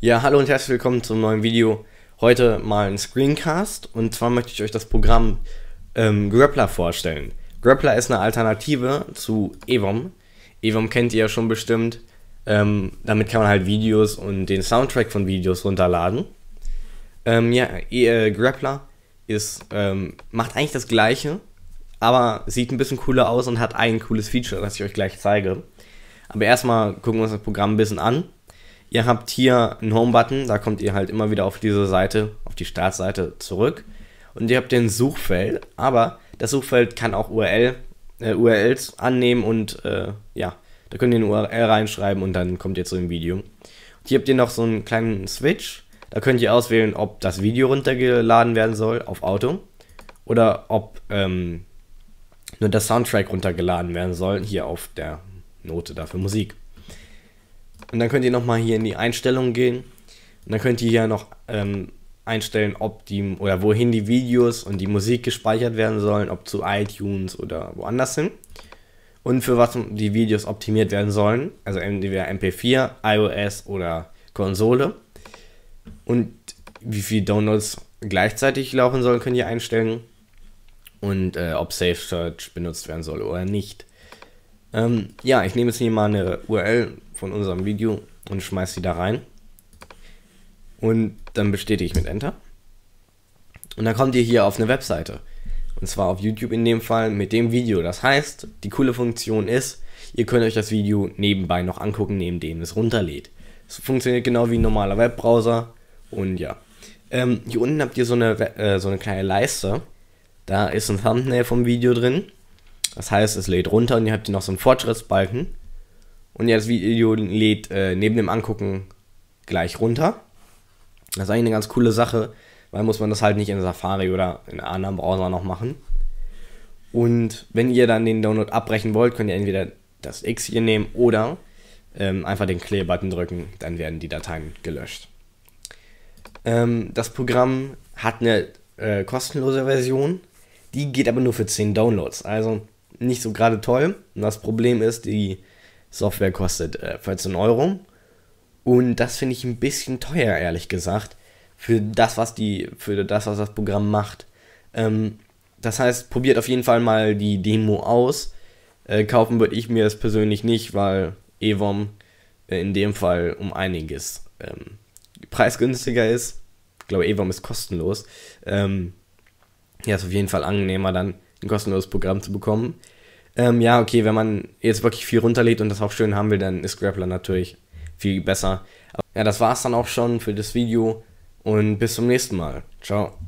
Ja, hallo und herzlich willkommen zum neuen Video. Heute mal ein Screencast und zwar möchte ich euch das Programm ähm, Grappler vorstellen. Grappler ist eine Alternative zu Evom. Evom kennt ihr ja schon bestimmt. Ähm, damit kann man halt Videos und den Soundtrack von Videos runterladen. Ähm, ja, e, äh, Grappler ist, ähm, macht eigentlich das gleiche, aber sieht ein bisschen cooler aus und hat ein cooles Feature, das ich euch gleich zeige. Aber erstmal gucken wir uns das Programm ein bisschen an. Ihr habt hier einen Home-Button, da kommt ihr halt immer wieder auf diese Seite, auf die Startseite zurück. Und ihr habt den Suchfeld, aber das Suchfeld kann auch URL, äh, URLs annehmen und äh, ja, da könnt ihr eine URL reinschreiben und dann kommt ihr zu dem Video. Und hier habt ihr noch so einen kleinen Switch, da könnt ihr auswählen, ob das Video runtergeladen werden soll auf Auto oder ob ähm, nur der Soundtrack runtergeladen werden soll, hier auf der Note dafür Musik. Und dann könnt ihr nochmal hier in die Einstellungen gehen. Und dann könnt ihr hier noch ähm, einstellen, ob die oder wohin die Videos und die Musik gespeichert werden sollen, ob zu iTunes oder woanders hin. Und für was die Videos optimiert werden sollen, also entweder MP4, iOS oder Konsole. Und wie viele Downloads gleichzeitig laufen sollen, könnt ihr einstellen. Und äh, ob Safe Search benutzt werden soll oder nicht. Ähm, ja, ich nehme jetzt hier mal eine URL von unserem Video und schmeiße sie da rein. Und dann bestätige ich mit Enter. Und dann kommt ihr hier auf eine Webseite. Und zwar auf YouTube in dem Fall mit dem Video. Das heißt, die coole Funktion ist, ihr könnt euch das Video nebenbei noch angucken, neben dem es runterlädt. Es funktioniert genau wie ein normaler Webbrowser. Und ja. Ähm, hier unten habt ihr so eine, äh, so eine kleine Leiste. Da ist ein Thumbnail vom Video drin. Das heißt, es lädt runter und ihr habt hier noch so einen Fortschrittsbalken. Und ja, das Video lädt äh, neben dem Angucken gleich runter. Das ist eigentlich eine ganz coole Sache, weil muss man das halt nicht in Safari oder in einem anderen Browser noch machen. Und wenn ihr dann den Download abbrechen wollt, könnt ihr entweder das X hier nehmen oder ähm, einfach den Clear-Button drücken, dann werden die Dateien gelöscht. Ähm, das Programm hat eine äh, kostenlose Version, die geht aber nur für 10 Downloads, also nicht so gerade toll. Und das Problem ist, die Software kostet äh, 14 Euro. Und das finde ich ein bisschen teuer, ehrlich gesagt, für das, was die, für das, was das Programm macht. Ähm, das heißt, probiert auf jeden Fall mal die Demo aus. Äh, kaufen würde ich mir es persönlich nicht, weil EVOM äh, in dem Fall um einiges ähm, preisgünstiger ist. Ich glaube, EVOM ist kostenlos. Ähm, ja, ist auf jeden Fall angenehmer, dann ein kostenloses Programm zu bekommen. Ähm, ja, okay, wenn man jetzt wirklich viel runterlädt und das auch schön haben will, dann ist Grappler natürlich viel besser. Ja, das war's dann auch schon für das Video und bis zum nächsten Mal. Ciao.